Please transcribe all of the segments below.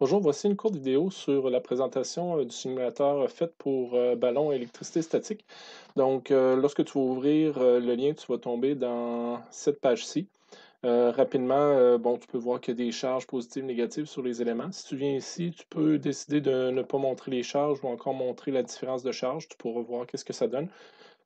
Bonjour, voici une courte vidéo sur la présentation euh, du simulateur euh, fait pour euh, ballon à électricité statique. Donc, lorsque tu vas ouvrir le lien, tu vas tomber dans cette page-ci. Euh, rapidement, euh, bon, tu peux voir qu'il y a des charges positives, négatives sur les éléments. Si tu viens ici, tu peux décider de ne pas montrer les charges ou encore montrer la différence de charge. Tu pourras voir qu'est-ce que ça donne.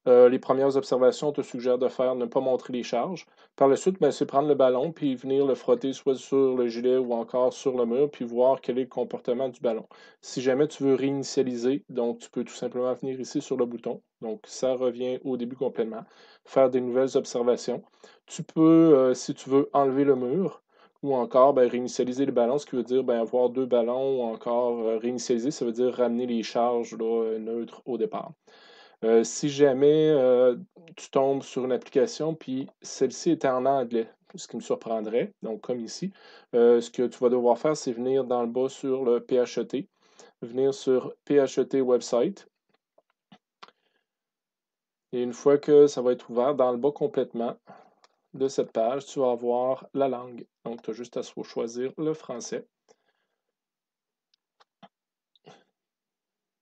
Euh, les premières observations te suggèrent de faire ne pas montrer les charges. Par la suite, ben, c'est prendre le ballon puis venir le frotter soit sur le gilet ou encore sur le mur puis voir quel est le comportement du ballon. Si jamais tu veux réinitialiser, donc tu peux tout simplement venir ici sur le bouton, donc, ça revient au début complètement. Faire des nouvelles observations. Tu peux, euh, si tu veux, enlever le mur ou encore ben, réinitialiser les ballon, ce qui veut dire ben, avoir deux ballons ou encore euh, réinitialiser, ça veut dire ramener les charges euh, neutres au départ. si jamais tu tombes sur une application, puis celle-ci est en anglais, ce qui me surprendrait, donc comme ici, ce que tu vas devoir faire, c'est venir dans le bas sur le PHET, venir sur PHET website, et une fois que ça va être ouvert, dans le bas complètement de cette page, tu vas avoir la langue. Donc, tu as juste à choisir le français.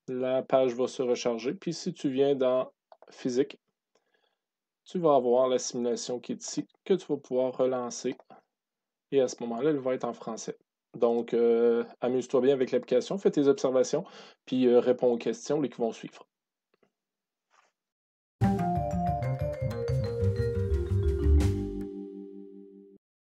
La page va se recharger. Puis, si tu viens dans physique, tu vas avoir la simulation qui est ici, que tu vas pouvoir relancer. Et à ce moment-là, elle va être en français. Donc, euh, amuse-toi bien avec l'application, fais tes observations, puis euh, réponds aux questions, qui vont suivre.